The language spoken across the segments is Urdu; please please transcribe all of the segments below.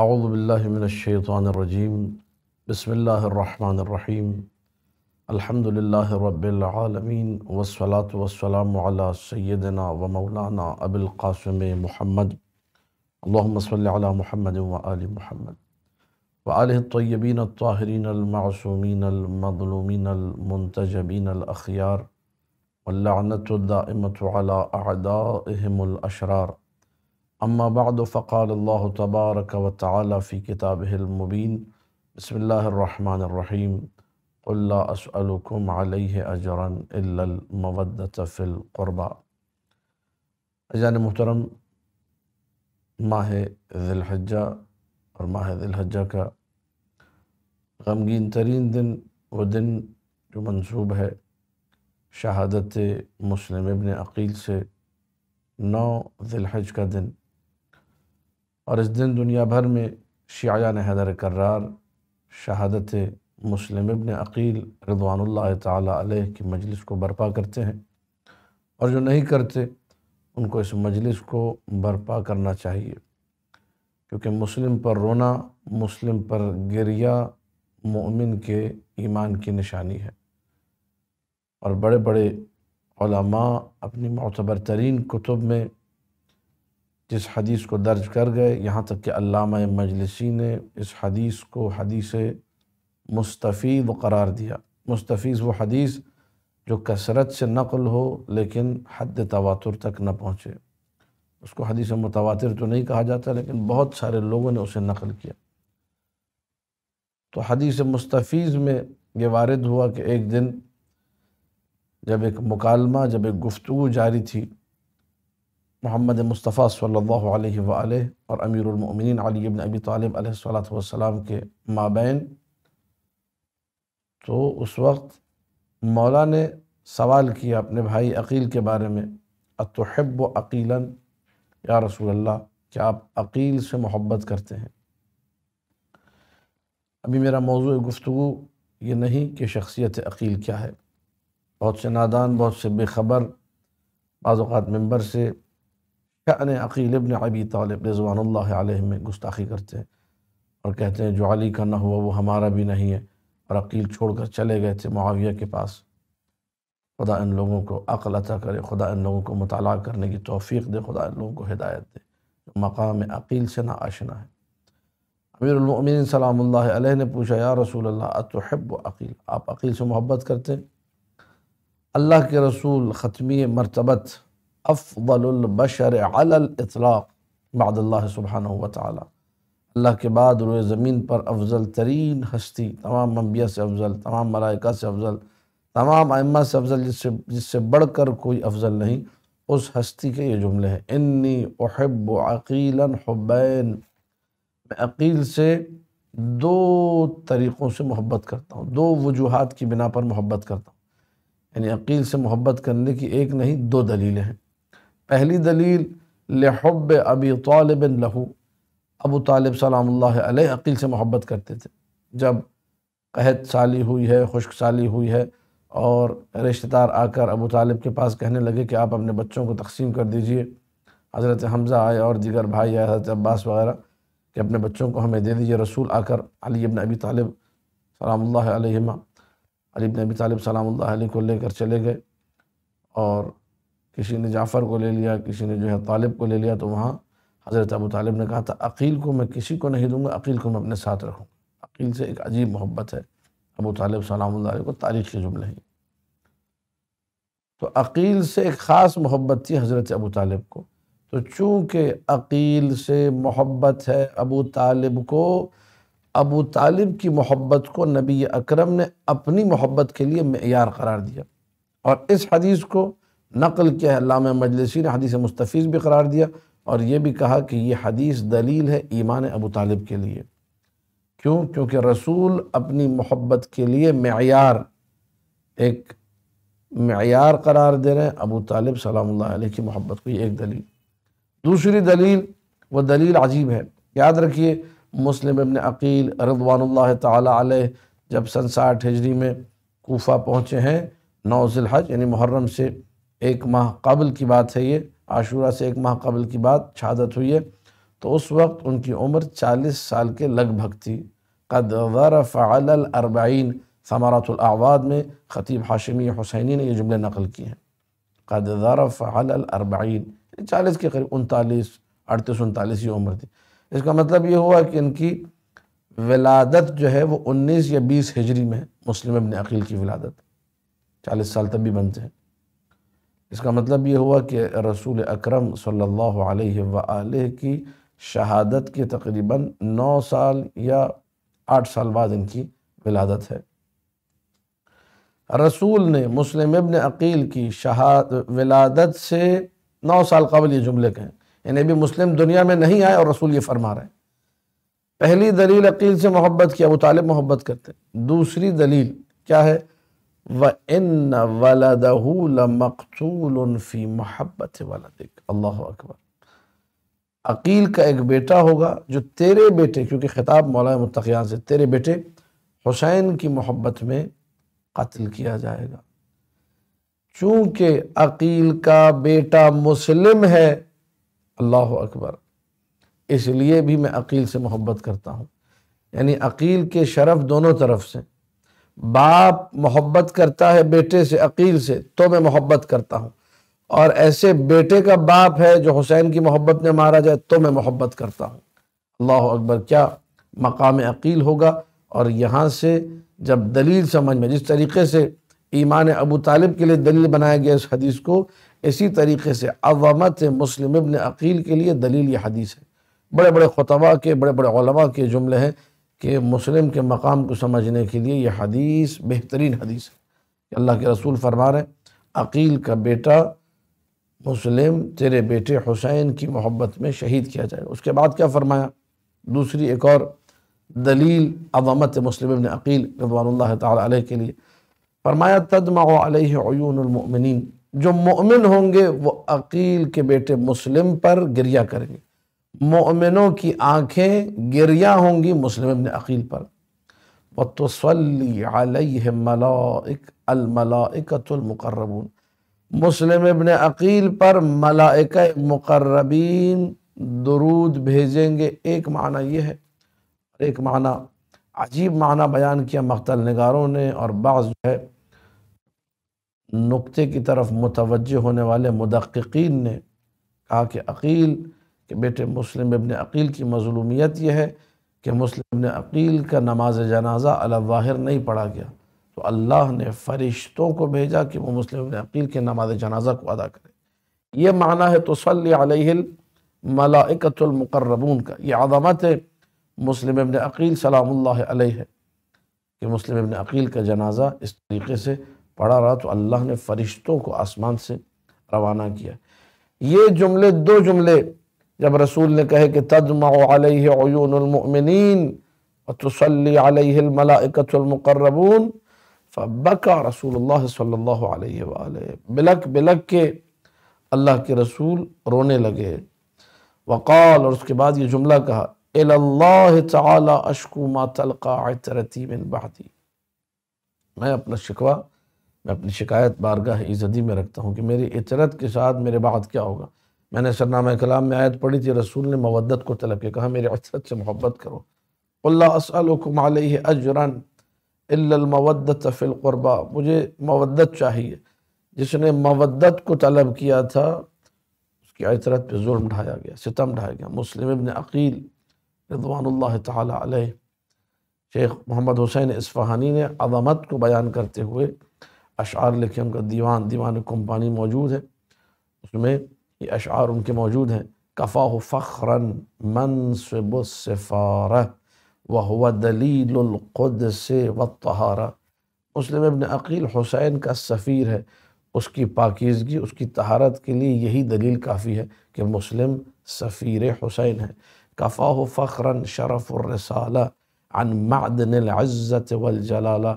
اعوذ باللہ من الشیطان الرجیم بسم اللہ الرحمن الرحیم الحمد للّہ رب العالمین والصلاة والسلام علی سیدنا و مولانا القاسم محمد اللہم صلی علی محمد و آل محمد و علیہ طیبین الطرین المعومین المد المین المنتبین الخیار والنۃ اللہ ادا الشرار اما بعد امّادفقال اللّہ تبارک وطی کتاب المبین بسم اللہ الرحمٰن الرحیم اللہ اسکوم علیہ اجراََ المد القربہ اجان محترم ماہ ذی الحجہ اور ماہ ذی الحجہ کا غمگین ترین دن وہ دن جو منصوب ہے شہادت مسلم ابن عقیل سے نو ذی الحج کا دن اور اس دن دنیا بھر میں شیعہ حیدر کرار شہادت مسلم ابن عقیل رضوان اللہ تعالیٰ علیہ کی مجلس کو برپا کرتے ہیں اور جو نہیں کرتے ان کو اس مجلس کو برپا کرنا چاہیے کیونکہ مسلم پر رونا مسلم پر گریہ مؤمن کے ایمان کی نشانی ہے اور بڑے بڑے علماء اپنی معتبر ترین کتب میں جس حدیث کو درج کر گئے یہاں تک کہ علامہ مجلسی نے اس حدیث کو حدیث مستفید قرار دیا مستفیض وہ حدیث جو کثرت سے نقل ہو لیکن حد تواتر تک نہ پہنچے اس کو حدیث متواتر تو نہیں کہا جاتا لیکن بہت سارے لوگوں نے اسے نقل کیا تو حدیث مستفیض میں یہ وارد ہوا کہ ایک دن جب ایک مکالمہ جب ایک گفتگو جاری تھی محمد مصطفیٰ صلی اللہ علیہ وآلہ اور امیر المؤمنین علی ابی طالب علیہ السلام کے مابین تو اس وقت مولا نے سوال کیا اپنے بھائی عقیل کے بارے میں اتحب و یا رسول اللہ کیا آپ عقیل سے محبت کرتے ہیں ابھی میرا موضوع گفتگو یہ نہیں کہ شخصیت عقیل کیا ہے بہت سے نادان بہت سے بے خبر بعض اوقات ممبر سے عقیل ابن ابی طالب رضوان اللہ علیہ میں گستاخی کرتے ہیں اور کہتے ہیں جو علی کا نہ ہوا وہ ہمارا بھی نہیں ہے اور عقیل چھوڑ کر چلے گئے تھے معاویہ کے پاس خدا ان لوگوں کو عقل عطا کرے خدا ان لوگوں کو مطالعہ کرنے کی توفیق دے خدا ان لوگوں کو ہدایت دے مقام عقیل سے نا آشنا ہے امیر المؤمنین سلام اللہ علیہ نے پوچھا یا رسول اللہ اتحب عقیل آپ عقیل سے محبت کرتے ہیں اللہ کے رسول ختمی مرتبت افضل البشر علی الاطلاق بعد اللہ سبحانہ وتعالی اللہ کے بعد روئے زمین پر افضل ترین ہستی تمام انبیاء سے افضل تمام ملائکہ سے افضل تمام ائمہ سے افضل جس سے جس سے بڑھ کر کوئی افضل نہیں اس ہستی کے یہ جملے ہیں انی احب عقیلا حبین میں عقیل سے دو طریقوں سے محبت کرتا ہوں دو وجوہات کی بنا پر محبت کرتا ہوں یعنی عقیل سے محبت کرنے کی ایک نہیں دو دلیلیں ہیں پہلی دلیل لحب ابی طالب لہو ابو طالب سلام اللہ علیہ عقیل سے محبت کرتے تھے جب قحط سالی ہوئی ہے خشک سالی ہوئی ہے اور رشتہ دار آ کر ابو طالب کے پاس کہنے لگے کہ آپ اپنے بچوں کو تقسیم کر دیجئے حضرت حمزہ آئے اور دیگر بھائی آئے حضرت عباس وغیرہ کہ اپنے بچوں کو ہمیں دے دیجئے رسول آ کر علی ابن ابی طالب سلام اللہ علیہ علی ابن ابی طالب سلام اللہ علیہ کو لے کر چلے گئے اور کسی نے جعفر کو لے لیا کسی نے جو ہے طالب کو لے لیا تو وہاں حضرت ابو طالب نے کہا تھا عقیل کو میں کسی کو نہیں دوں گا عقیل کو میں اپنے ساتھ رکھوں عقیل سے ایک عجیب محبت ہے ابو طالب سلام اللہ علیہ کو تاریخ کے جملے ہیں تو عقیل سے ایک خاص محبت تھی حضرت ابو طالب کو تو چونکہ عقیل سے محبت ہے ابو طالب کو ابو طالب کی محبت کو نبی اکرم نے اپنی محبت کے لیے معیار قرار دیا اور اس حدیث کو نقل کیا علامہ مجلسی نے حدیث مستفیض بھی قرار دیا اور یہ بھی کہا کہ یہ حدیث دلیل ہے ایمان ابو طالب کے لیے کیوں کیونکہ رسول اپنی محبت کے لیے معیار ایک معیار قرار دے رہے ہیں ابو طالب سلام اللہ علیہ کی محبت کو یہ ایک دلیل دوسری دلیل وہ دلیل عجیب ہے یاد رکھیے مسلم ابن عقیل رضوان اللہ تعالی علیہ جب سن ساٹھ ہجری میں کوفہ پہنچے ہیں الحج یعنی محرم سے ایک ماہ قبل کی بات ہے یہ عاشورہ سے ایک ماہ قبل کی بات شہادت ہوئی ہے تو اس وقت ان کی عمر چالیس سال کے لگ بھگ تھی قد ورف علی الاربعین ثمرات الاعواد میں خطیب حاشمی حسینی نے یہ جملے نقل کی ہیں قد ورف علی الاربعین یعنی چالیس کے قریب انتالیس اڑتیس انتالیس یہ عمر تھی اس کا مطلب یہ ہوا کہ ان کی ولادت جو ہے وہ انیس یا بیس ہجری میں مسلم ابن عقیل کی ولادت چالیس سال تب بھی بنتے ہیں اس کا مطلب یہ ہوا کہ رسول اکرم صلی اللہ علیہ وآلہ کی شہادت کے تقریباً نو سال یا آٹھ سال بعد ان کی ولادت ہے رسول نے مسلم ابن عقیل کی شہاد ولادت سے نو سال قبل یہ جملے کہیں یعنی ابھی مسلم دنیا میں نہیں آئے اور رسول یہ فرما رہے ہیں پہلی دلیل عقیل سے محبت کی ابو طالب محبت کرتے دوسری دلیل کیا ہے وَإِنَّ وَلَدَهُ لَمَقْتُولٌ فِي مُحَبَّتِ وَلَدِكَ اللہ اکبر عقیل کا ایک بیٹا ہوگا جو تیرے بیٹے کیونکہ خطاب مولا متقیان سے تیرے بیٹے حسین کی محبت میں قتل کیا جائے گا چونکہ عقیل کا بیٹا مسلم ہے اللہ اکبر اس لیے بھی میں عقیل سے محبت کرتا ہوں یعنی عقیل کے شرف دونوں طرف سے باپ محبت کرتا ہے بیٹے سے عقیل سے تو میں محبت کرتا ہوں اور ایسے بیٹے کا باپ ہے جو حسین کی محبت میں مارا جائے تو میں محبت کرتا ہوں اللہ اکبر کیا مقام عقیل ہوگا اور یہاں سے جب دلیل سمجھ میں جس طریقے سے ایمان ابو طالب کے لیے دلیل بنایا گیا اس حدیث کو اسی طریقے سے عوامت مسلم ابن عقیل کے لیے دلیل یہ حدیث ہے بڑے بڑے خطبہ کے بڑے بڑے علماء کے جملے ہیں کہ مسلم کے مقام کو سمجھنے کے لیے یہ حدیث بہترین حدیث ہے کہ اللہ کے رسول فرما رہے ہیں عقیل کا بیٹا مسلم تیرے بیٹے حسین کی محبت میں شہید کیا جائے اس کے بعد کیا فرمایا دوسری ایک اور دلیل عظمت مسلم ابن عقیل رضوان اللہ تعالیٰ علیہ کے لیے فرمایا تدمع علیہ عیون المؤمنین جو مؤمن ہوں گے وہ عقیل کے بیٹے مسلم پر گریہ کریں گے مومنوں کی آنکھیں گریہ ہوں گی مسلم ابن عقیل پر وَتُصَلِّ عَلَيْهِ مَلَائِكَ الْمَلَائِكَةُ الْمُقَرَّبُونَ مسلم ابن عقیل پر ملائکہ مقربین درود بھیجیں گے ایک معنی یہ ہے ایک معنی عجیب معنی بیان کیا مختل نگاروں نے اور بعض جو ہے نقطے کی طرف متوجہ ہونے والے مدققین نے کہا کہ عقیل کہ بیٹے مسلم ابن عقیل کی مظلومیت یہ ہے کہ مسلم ابن عقیل کا نماز جنازہ الحر نہیں پڑھا گیا تو اللہ نے فرشتوں کو بھیجا کہ وہ مسلم ابن عقیل کے نماز جنازہ کو ادا کرے یہ معنی ہے تصلی علیہ الملائکت المقربون کا یہ عظمت ہے مسلم ابن عقیل سلام اللہ علیہ کہ مسلم ابن عقیل کا جنازہ اس طریقے سے پڑھا رہا تو اللہ نے فرشتوں کو آسمان سے روانہ کیا یہ جملے دو جملے جب رسول نے کہے کہ تدمع علیہ عیون المؤمنین وتصلی علیہ الملائکت المقربون فبکا رسول اللہ صلی اللہ علیہ وآلہ بلک بلک کے اللہ کے رسول رونے لگے وقال اور اس کے بعد یہ جملہ کہا اللہ تعالی اشکو ما تلقا عطرتی من بعدی میں اپنا شکوہ میں اپنی شکایت بارگاہ عزدی میں رکھتا ہوں کہ میری عطرت کے ساتھ میرے بعد کیا ہوگا میں نے سرنامہ کلام میں آیت پڑھی تھی رسول نے مودت کو طلب کیا کہا میرے عصرت سے محبت کرو اللہ علیہ اجرن الا المودت فی القربہ مجھے مودت چاہیے جس نے مودت کو طلب کیا تھا اس کی عطرت پہ ظلم ڈھایا گیا ستم ڈھایا گیا مسلم ابن عقیل رضوان اللہ تعالی علیہ شیخ محمد حسین اسفہانی نے عظمت کو بیان کرتے ہوئے اشعار لکھے ان کا دیوان دیوان کمپانی موجود ہے اس میں یہ اشعار ان کے موجود ہیں کفا و منصب السفارہ و دلیل القدس والطہارہ مسلم ابن عقیل حسین کا سفیر ہے اس کی پاکیزگی اس کی طہارت کے لیے یہی دلیل کافی ہے کہ مسلم سفیر حسین ہے کفا و شرف الرسالہ عن معدن العزت والجلالہ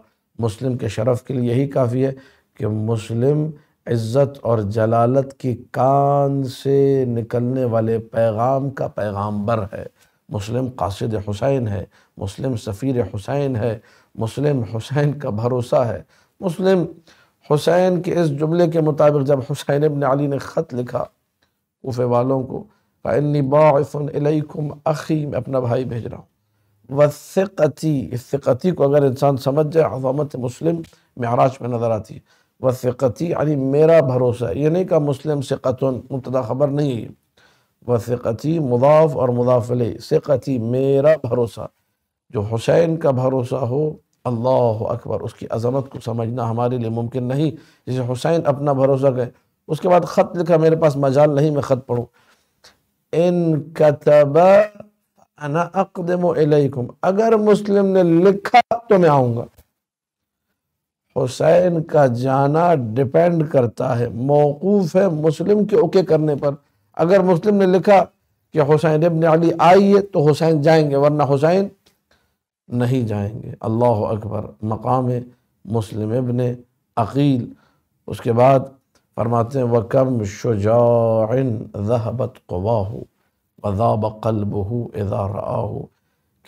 مسلم کے شرف کے لیے یہی کافی ہے کہ مسلم عزت اور جلالت کی کان سے نکلنے والے پیغام کا پیغامبر ہے مسلم قاصد حسین ہے مسلم سفیر حسین ہے مسلم حسین کا بھروسہ ہے مسلم حسین کے اس جملے کے مطابق جب حسین ابن علی نے خط لکھا کوفے والوں کو میں اپنا بھائی بھیج رہا ہوں اس ثقتی کو اگر انسان سمجھ جائے عظامت مسلم معراج میں نظر آتی ہے ثقتی یعنی میرا بھروسہ یہ نہیں کہا مسلم ثقتن متدع خبر نہیں ہے ثقتی مضاف اور مدافع ثقتی میرا بھروسہ جو حسین کا بھروسہ ہو اللہ اکبر اس کی عظمت کو سمجھنا ہمارے لیے ممکن نہیں جسے حسین اپنا بھروسہ گئے اس کے بعد خط لکھا میرے پاس مجال نہیں میں خط پڑھوں ان کتب اگر مسلم نے لکھا تو میں آؤں گا حسین کا جانا ڈیپینڈ کرتا ہے موقوف ہے مسلم کے اوکے کرنے پر اگر مسلم نے لکھا کہ حسین ابن علی آئیے تو حسین جائیں گے ورنہ حسین نہیں جائیں گے اللہ اکبر مقام مسلم ابن عقیل اس کے بعد فرماتے ہیں وَكَمْ شُجَاعٍ ذَهَبَتْ قُوَاهُ وَذَابَ قَلْبُهُ اِذَا رَآهُ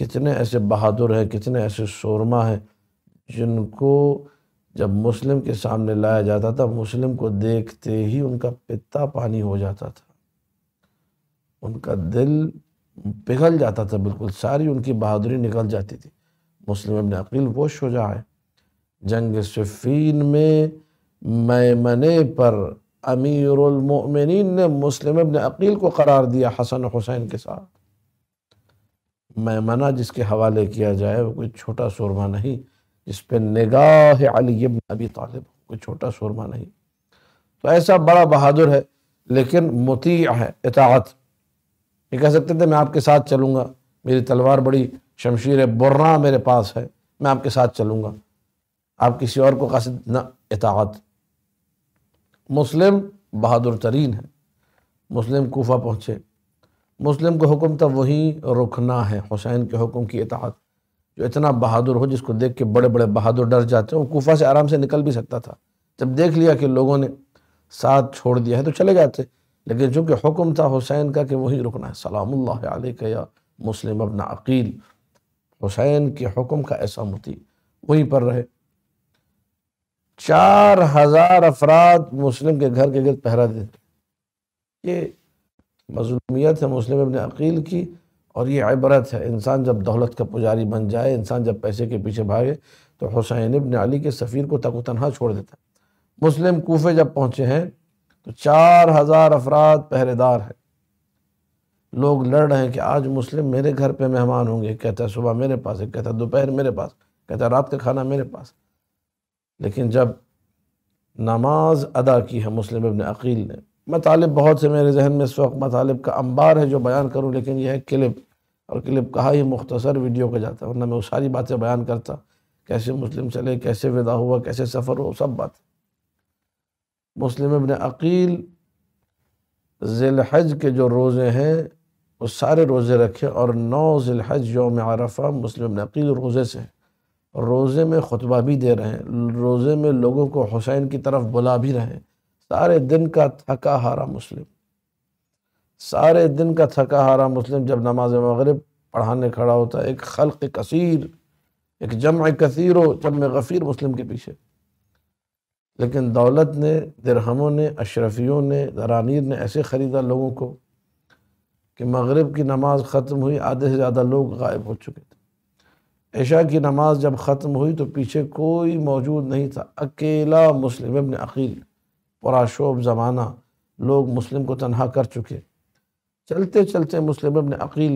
کتنے ایسے بہادر ہیں کتنے ایسے سورما ہیں جن کو جب مسلم کے سامنے لایا جاتا تھا مسلم کو دیکھتے ہی ان کا پتا پانی ہو جاتا تھا ان کا دل پگھل جاتا تھا بالکل ساری ان کی بہادری نکل جاتی تھی مسلم ابن عقیل وہ شجاع ہے جنگ صفین میں میمنے پر امیر المؤمنین نے مسلم ابن عقیل کو قرار دیا حسن حسین کے ساتھ میمنہ جس کے حوالے کیا جائے وہ کوئی چھوٹا سورما نہیں جس پہ نگاہ علی ابن ابی طالب کوئی چھوٹا سورما نہیں تو ایسا بڑا بہادر ہے لیکن مطیع ہے اطاعت یہ کہہ سکتے تھے میں آپ کے ساتھ چلوں گا میری تلوار بڑی شمشیر برہ میرے پاس ہے میں آپ کے ساتھ چلوں گا آپ کسی اور کو قاصد نہ اطاعت مسلم بہادر ترین ہے مسلم کوفہ پہنچے مسلم کو حکم تب وہیں رکنا ہے حسین کے حکم کی اطاعت جو اتنا بہادر ہو جس کو دیکھ کے بڑے بڑے بہادر ڈر جاتے ہیں وہ کوفہ سے آرام سے نکل بھی سکتا تھا جب دیکھ لیا کہ لوگوں نے ساتھ چھوڑ دیا ہے تو چلے جاتے لیکن چونکہ حکم تھا حسین کا کہ وہی رکنا ہے سلام اللہ علیہ مسلم ابن عقیل حسین کے حکم کا ایسا متی وہیں پر رہے چار ہزار افراد مسلم کے گھر کے گھر پہرا دیتے یہ مظلومیت ہے مسلم ابن عقیل کی اور یہ عبرت ہے انسان جب دولت کا پجاری بن جائے انسان جب پیسے کے پیچھے بھاگے تو حسین ابن علی کے سفیر کو تک و تنہا چھوڑ دیتا ہے مسلم کوفے جب پہنچے ہیں تو چار ہزار افراد پہرے دار ہیں لوگ لڑ رہے ہیں کہ آج مسلم میرے گھر پہ مہمان ہوں گے کہتا ہے صبح میرے پاس ہے کہتا ہے دوپہر میرے پاس کہتا ہے رات کا کھانا میرے پاس لیکن جب نماز ادا کی ہے مسلم ابن عقیل نے مطالب بہت سے میرے ذہن میں اس وقت مطالب کا امبار ہے جو بیان کروں لیکن یہ ہے کلپ اور کلپ کہا ہی ہاں، مختصر ویڈیو کا جاتا ہے ورنہ میں وہ ساری باتیں بیان کرتا کیسے مسلم چلے کیسے ودا ہوا کیسے سفر ہو سب بات مسلم ابن عقیل ذی الحج کے جو روزے ہیں وہ سارے روزے رکھے اور نو ذی الحج یوم عرفہ مسلم ابن عقیل روزے سے روزے میں خطبہ بھی دے رہے ہیں روزے میں لوگوں کو حسین کی طرف بلا بھی رہے ہیں سارے دن کا تھکا ہارا مسلم سارے دن کا تھکا ہارا مسلم جب نماز مغرب پڑھانے کھڑا ہوتا ہے ایک خلق کثیر ایک جمع کثیر و جمع غفیر مسلم کے پیچھے لیکن دولت نے درہموں نے اشرفیوں نے درانیر نے ایسے خریدا لوگوں کو کہ مغرب کی نماز ختم ہوئی آدھے سے زیادہ لوگ غائب ہو چکے تھے عشاء کی نماز جب ختم ہوئی تو پیچھے کوئی موجود نہیں تھا اکیلا مسلم ابن عقیل پراشوب زمانہ لوگ مسلم کو تنہا کر چکے چلتے چلتے مسلم ابن عقیل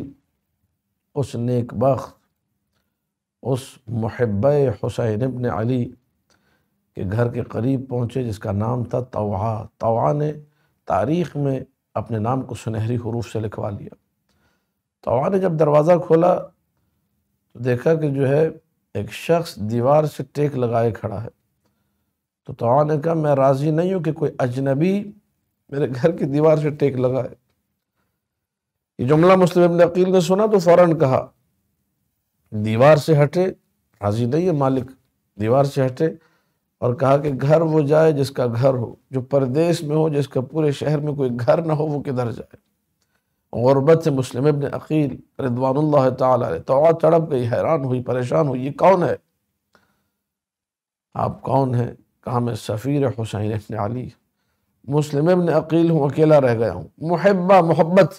اس نیک بخت اس محب حسین ابن علی کے گھر کے قریب پہنچے جس کا نام تھا توا توا نے تاریخ میں اپنے نام کو سنہری حروف سے لکھوا لیا توا نے جب دروازہ کھولا تو دیکھا کہ جو ہے ایک شخص دیوار سے ٹیک لگائے کھڑا ہے تو تو نے کہا میں راضی نہیں ہوں کہ کوئی اجنبی میرے گھر کی دیوار سے ٹیک لگائے یہ جملہ مسلم ابن عقیل نے سنا تو فوراً کہا دیوار سے ہٹے راضی نہیں ہے مالک دیوار سے ہٹے اور کہا کہ گھر وہ جائے جس کا گھر ہو جو پردیس میں ہو جس کا پورے شہر میں کوئی گھر نہ ہو وہ کدھر جائے غربت سے مسلم ابن عقیل رضوان اللہ تعالیٰ تو تڑپ گئی حیران ہوئی پریشان ہوئی یہ کون ہے آپ کون ہیں سفیر حسین ابن علی مسلم ابن ہوں اکیلا رہ گیا ہوں محبہ محبت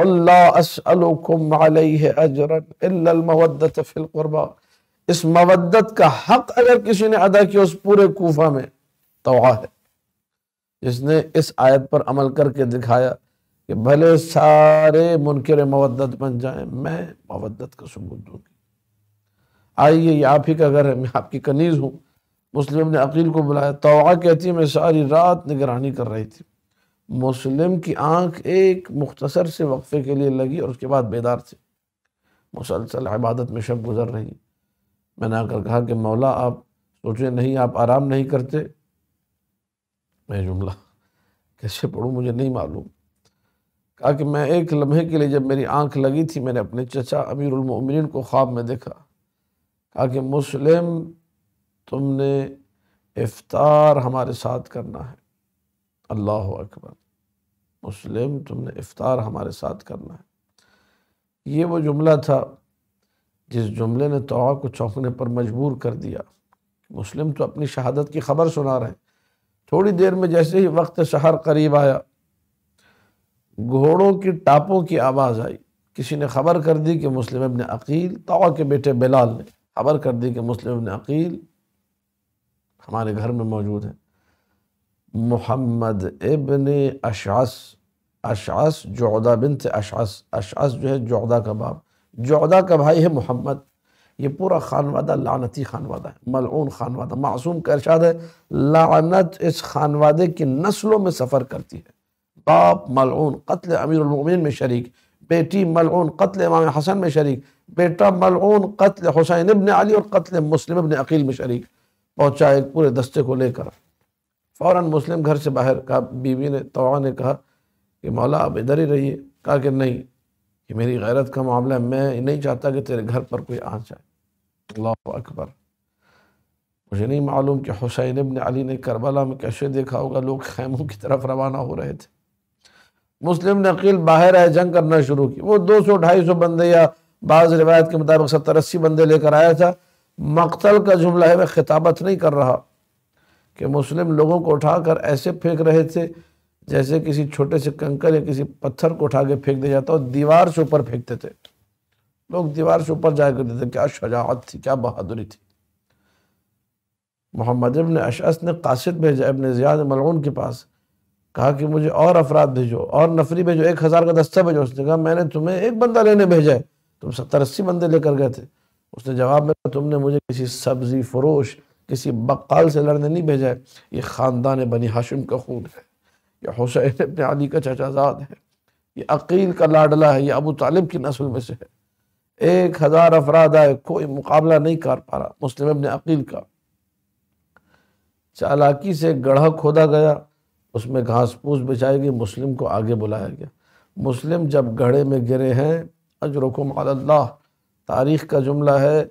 علیہ المودت فی القربہ اس مودت کا حق اگر کسی نے ادا کیا اس پورے کوفہ میں توا ہے جس نے اس آیت پر عمل کر کے دکھایا کہ بھلے سارے منکر مودت بن جائیں میں مودت کا ثبوت دوں گی آئیے یہ آپ ہی کا گھر ہے میں آپ کی کنیز ہوں مسلم نے عقیل کو بلایا توعہ کہتی ہے میں ساری رات نگرانی کر رہی تھی مسلم کی آنکھ ایک مختصر سے وقفے کے لیے لگی اور اس کے بعد بیدار تھی مسلسل عبادت میں شب گزر رہی میں نے آ کر کہا کہ مولا آپ سوچیں نہیں آپ آرام نہیں کرتے میں جملہ کیسے پڑھوں مجھے نہیں معلوم کہا کہ میں ایک لمحے کے لیے جب میری آنکھ لگی تھی میں نے اپنے چچا امیر المؤمنین کو خواب میں دیکھا کہا کہ مسلم تم نے افطار ہمارے ساتھ کرنا ہے اللہ اکبر مسلم تم نے افطار ہمارے ساتھ کرنا ہے یہ وہ جملہ تھا جس جملے نے توا کو چونکنے پر مجبور کر دیا مسلم تو اپنی شہادت کی خبر سنا رہے ہیں تھوڑی دیر میں جیسے ہی وقت شہر قریب آیا گھوڑوں کی ٹاپوں کی آواز آئی کسی نے خبر کر دی کہ مسلم ابن عقیل توا کے بیٹے بلال نے خبر کر دی کہ مسلم ابن عقیل ہمارے گھر میں موجود ہیں محمد ابن اشاس اشاث جعدہ بنت اشاس اشاع جو ہے جعدہ کا باپ جعدہ کا بھائی ہے محمد یہ پورا خانوادہ لعنتی خانوادہ ہے ملعون خانوادہ معصوم کا ارشاد ہے لعنت اس خانوادے کی نسلوں میں سفر کرتی ہے باپ ملعون قتل امیر المین میں شریک بیٹی ملعون قتل امام حسن میں شریک بیٹا ملعون قتل حسین ابن علی اور قتل مسلم ابن عقیل میں شریک پہنچائے ایک پورے دستے کو لے کر فوراً مسلم گھر سے باہر کہا بیوی نے توا نے کہا کہ مولا آپ ادھر ہی رہیے کہا کہ نہیں یہ میری غیرت کا معاملہ ہے میں نہیں چاہتا کہ تیرے گھر پر کوئی آ جائے اکبر مجھے نہیں معلوم کہ حسین ابن علی نے کربلا میں کیسے دیکھا ہوگا لوگ خیموں کی طرف روانہ ہو رہے تھے مسلم نے عقیل باہر آئے جنگ کرنا شروع کی وہ دو سو ڈھائی سو بندے یا بعض روایت کے مطابق ستر اسی بندے لے کر آیا تھا مقتل کا جملہ ہے میں خطابت نہیں کر رہا کہ مسلم لوگوں کو اٹھا کر ایسے پھینک رہے تھے جیسے کسی چھوٹے سے کنکر یا کسی پتھر کو اٹھا کے پھینک دیا جاتا اور دیوار سے اوپر پھینکتے تھے لوگ دیوار سے اوپر جایا کرتے تھے کیا شجاعت تھی کیا بہادری تھی محمد ابن اشعث نے قاصد بھیجا ابن زیاد ملعون کے پاس کہا کہ مجھے اور افراد بھیجو اور نفری بھیجو ایک ہزار کا دستہ بھیجو اس نے کہا میں نے تمہیں ایک بندہ لینے بھیجا ہے تم ستر اسی بندے لے کر گئے تھے اس نے جواب میں تم نے مجھے کسی سبزی فروش کسی بقال سے لڑنے نہیں بھیجا ہے یہ خاندان بنی حاشم کا خون ہے یہ حسین ابن علی کا چچا زاد ہے یہ عقیل کا لاڈلہ ہے یہ ابو طالب کی نسل میں سے ہے ایک ہزار افراد آئے کوئی مقابلہ نہیں کر پا رہا مسلم ابن عقیل کا چالاکی سے گڑھا کھودا گیا اس میں گھاس پھوس بچائی گئی مسلم کو آگے بلایا گیا مسلم جب گڑھے میں گرے ہیں علی اللہ تاریخ کا جملہ ہے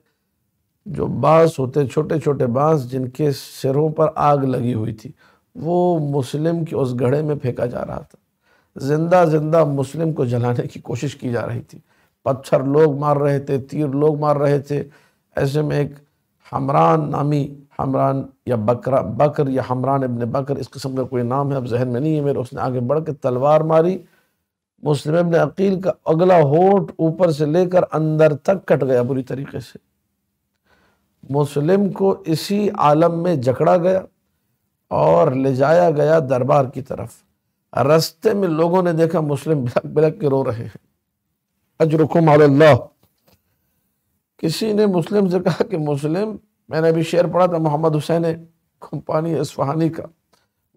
جو بانس ہوتے چھوٹے چھوٹے بانس جن کے سروں پر آگ لگی ہوئی تھی وہ مسلم کے اس گھڑے میں پھینکا جا رہا تھا زندہ زندہ مسلم کو جلانے کی کوشش کی جا رہی تھی پتھر لوگ مار رہے تھے تیر لوگ مار رہے تھے ایسے میں ایک حمران نامی حمران یا بکرا بکر یا حمران ابن بکر اس قسم کا کوئی نام ہے اب ذہن میں نہیں ہے میرے اس نے آگے بڑھ کے تلوار ماری مسلم ابن عقیل کا اگلا ہوٹ اوپر سے لے کر اندر تک کٹ گیا بری طریقے سے مسلم کو اسی عالم میں جکڑا گیا اور لے جایا گیا دربار کی طرف رستے میں لوگوں نے دیکھا مسلم بلک بلک کے رو رہے ہیں اجرکم علی اللہ کسی نے مسلم سے کہا کہ مسلم میں نے ابھی شعر پڑھا تھا محمد حسین کمپانی کا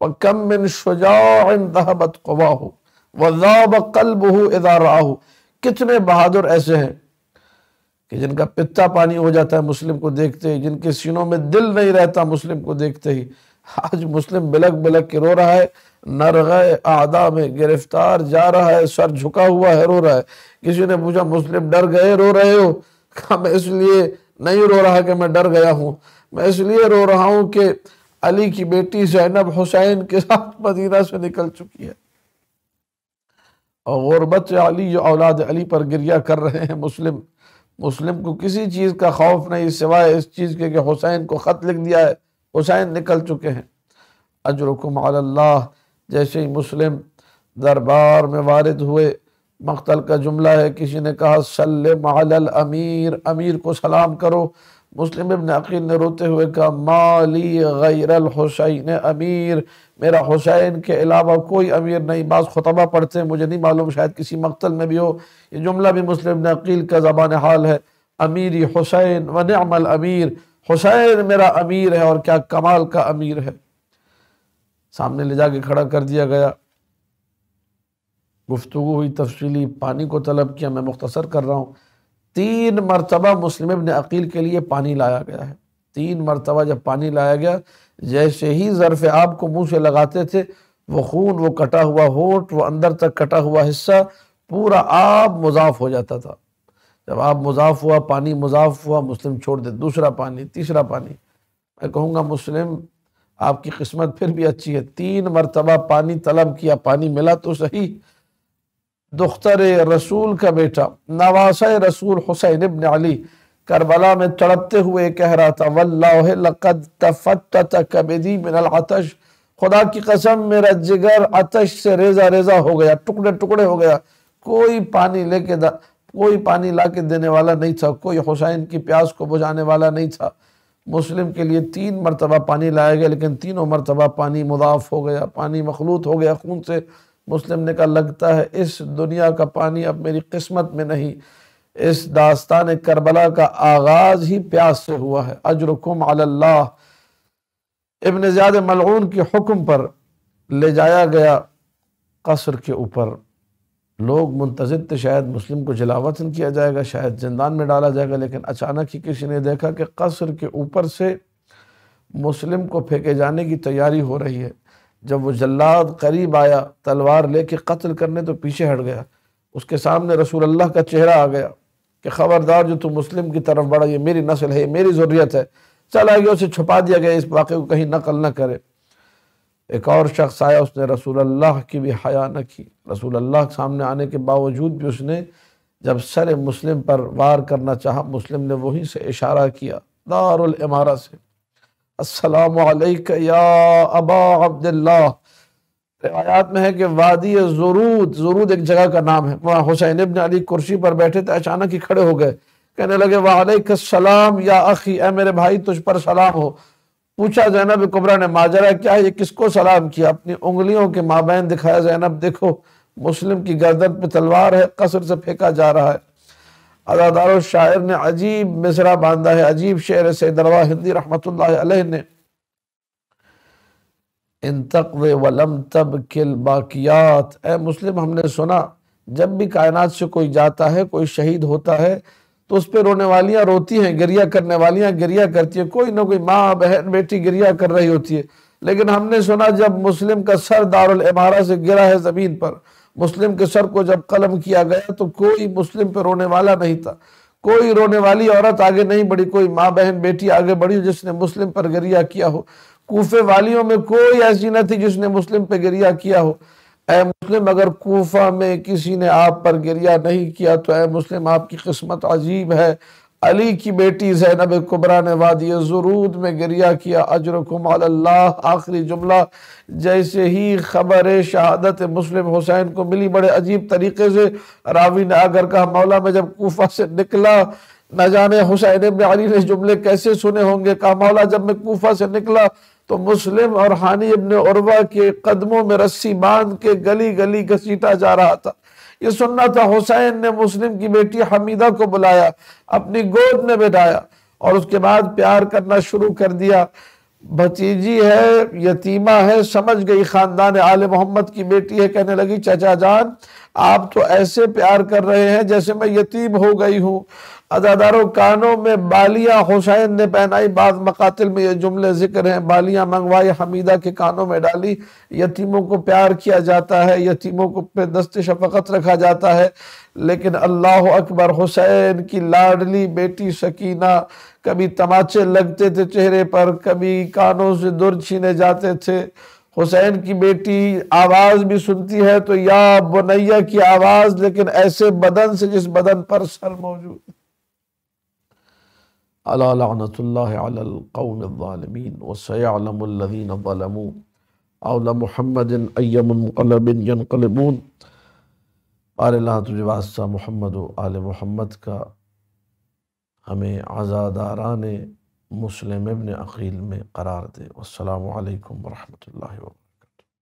وَكَمْ مِن شُجَاعٍ ذَهَبَتْ قُوَاهُ وضا قَلْبُهُ اِذَا رَعَهُ کتنے بہادر ایسے ہیں کہ جن کا پتہ پانی ہو جاتا ہے مسلم کو دیکھتے ہی جن کے سینوں میں دل نہیں رہتا مسلم کو دیکھتے ہی آج مسلم بلک بلک کے رو رہا ہے نرغ آدھا میں گرفتار جا رہا ہے سر جھکا ہوا ہے رو رہا ہے کسی نے پوچھا مسلم ڈر گئے رو رہے ہو کہا میں اس لیے نہیں رو رہا کہ میں ڈر گیا ہوں میں اس لیے رو رہا ہوں کہ علی کی بیٹی زینب حسین کے ساتھ مدینہ سے نکل چکی ہے اور غربت علی اولاد علی پر گریہ کر رہے ہیں مسلم مسلم کو کسی چیز کا خوف نہیں سوائے اس چیز کے کہ حسین کو خط لکھ دیا ہے حسین نکل چکے ہیں اجرکم علی اللہ جیسے ہی مسلم دربار میں وارد ہوئے مقتل کا جملہ ہے کسی نے کہا سلم علی الامیر امیر کو سلام کرو مسلم ابن عقیل نے روتے ہوئے کہا مالی غیر الحسین امیر میرا حسین کے علاوہ کوئی امیر نہیں بعض خطبہ پڑھتے ہیں مجھے نہیں معلوم شاید کسی مقتل میں بھی ہو یہ جملہ بھی مسلم ابن عقیل کا زبان حال ہے امیری حسین و نعم الامیر حسین میرا امیر ہے اور کیا کمال کا امیر ہے سامنے لے جا کے کھڑا کر دیا گیا گفتگو ہوئی تفصیلی پانی کو طلب کیا میں مختصر کر رہا ہوں تین مرتبہ مسلم ابن عقیل کے لیے پانی لایا گیا ہے تین مرتبہ جب پانی لایا گیا جیسے ہی ظرف آپ کو منہ سے لگاتے تھے وہ خون وہ کٹا ہوا ہوٹ وہ اندر تک کٹا ہوا حصہ پورا آپ مضاف ہو جاتا تھا جب آپ مضاف ہوا پانی مضاف ہوا مسلم چھوڑ دے دوسرا پانی تیسرا پانی میں کہوں گا مسلم آپ کی قسمت پھر بھی اچھی ہے تین مرتبہ پانی طلب کیا پانی ملا تو صحیح دختر رسول کا بیٹا نواسہ رسول حسین ابن علی کربلا میں ہوئے کہہ رہا تھا واللہ لقد تفتت من خدا کی قسم میرا جگر سے ریزہ ریزہ ہو گیا ٹکڑے ٹکڑے ہو گیا کوئی پانی لے کے کوئی پانی لا کے دینے والا نہیں تھا کوئی حسین کی پیاس کو بجھانے والا نہیں تھا مسلم کے لیے تین مرتبہ پانی لایا گیا لیکن تینوں مرتبہ پانی مضاف ہو گیا پانی مخلوط ہو گیا خون سے مسلم نے کہا لگتا ہے اس دنیا کا پانی اب میری قسمت میں نہیں اس داستان کربلا کا آغاز ہی پیاس سے ہوا ہے اجرکم علی اللہ ابن زیاد ملعون کے حکم پر لے جایا گیا قصر کے اوپر لوگ منتظر تھے شاید مسلم کو جلاوطن کیا جائے گا شاید زندان میں ڈالا جائے گا لیکن اچانک ہی کسی نے دیکھا کہ قصر کے اوپر سے مسلم کو پھینکے جانے کی تیاری ہو رہی ہے جب وہ جلاد قریب آیا تلوار لے کے قتل کرنے تو پیچھے ہٹ گیا اس کے سامنے رسول اللہ کا چہرہ آ گیا کہ خبردار جو تو مسلم کی طرف بڑھا یہ میری نسل ہے یہ میری ضروریت ہے چل آگے اسے چھپا دیا گیا اس واقعے کو کہیں نقل نہ کرے ایک اور شخص آیا اس نے رسول اللہ کی بھی حیا نہ کی رسول اللہ کے سامنے آنے کے باوجود بھی اس نے جب سر مسلم پر وار کرنا چاہا مسلم نے وہیں سے اشارہ کیا دار الامارہ سے السلام علیکہ یا ابا عبداللہ روایات میں ہے کہ وادی، زرود زرود ایک جگہ کا نام ہے وہاں حسین علی کرسی پر بیٹھے تھے اچانک ہی کھڑے ہو گئے کہنے لگے السلام یا اخی اے میرے بھائی تجھ پر سلام ہو پوچھا زینب کبرا نے ماجرا کیا یہ کس کو سلام کیا اپنی انگلیوں کے مابین دکھایا زینب دیکھو مسلم کی گردن پہ تلوار ہے قصر سے پھینکا جا رہا ہے ادادار و شاعر نے عجیب مزرہ باندھا ہے عجیب شعر سید روا ہندی رحمت اللہ علیہ نے ان تقوی ولم تب کل باقیات اے مسلم ہم نے سنا جب بھی کائنات سے کوئی جاتا ہے کوئی شہید ہوتا ہے تو اس پہ رونے والیاں روتی ہیں گریہ کرنے والیاں گریہ کرتی ہیں کوئی نہ کوئی ماں بہن بیٹی گریہ کر رہی ہوتی ہے لیکن ہم نے سنا جب مسلم کا سر دار العمارہ سے گرا ہے زمین پر مسلم کے سر کو جب قلم کیا گیا تو کوئی مسلم پہ رونے والا نہیں تھا کوئی رونے والی عورت آگے نہیں بڑھی کوئی ماں بہن بیٹی آگے بڑھی جس نے مسلم پر گریا کیا ہو کوفے والیوں میں کوئی ایسی نہ تھی جس نے مسلم پہ گریا کیا ہو اے مسلم اگر کوفہ میں کسی نے آپ پر گریا نہیں کیا تو اے مسلم آپ کی قسمت عجیب ہے علی کی بیٹی زینب کبرہ نے وادی زرود میں گریہ کیا علی اللہ آخری جملہ جیسے ہی خبر شہادت مسلم حسین کو ملی بڑے عجیب طریقے سے راوی نے آگر کہا مولا میں جب کوفہ سے نکلا نہ جانے حسین ابن علی نے جملے کیسے سنے ہوں گے کہا مولا جب میں کوفہ سے نکلا تو مسلم اور حانی ابن عروہ کے قدموں میں رسی باندھ کے گلی گلی گھسیٹا جا رہا تھا یہ سننا تھا حسین نے مسلم کی بیٹی حمیدہ کو بلایا اپنی گود میں بٹھایا اور اس کے بعد پیار کرنا شروع کر دیا بھتیجی ہے یتیمہ ہے سمجھ گئی خاندان آل محمد کی بیٹی ہے کہنے لگی چچا جان آپ تو ایسے پیار کر رہے ہیں جیسے میں یتیم ہو گئی ہوں عزاداروں کانوں میں بالیاں حسین نے پہنائی بعض مقاتل میں یہ جملے ذکر ہیں بالیاں منگوائی حمیدہ کے کانوں میں ڈالی یتیموں کو پیار کیا جاتا ہے یتیموں کو پہ دست شفقت رکھا جاتا ہے لیکن اللہ اکبر حسین کی لاڈلی بیٹی سکینہ کبھی تماچے لگتے تھے چہرے پر کبھی کانوں سے در چھینے جاتے تھے حسین کی بیٹی آواز بھی سنتی ہے تو یا بنیا کی آواز لیکن ایسے بدن سے جس بدن پر سر موجود القوم علین ظلموا علیہ محمد منقلب ینقلبون آل اللہ تجھے واسطہ محمد و آل محمد کا ہمیں آزاداران مسلم ابن عقیل میں قرار دے والسلام علیکم ورحمۃ اللہ وبرکاتہ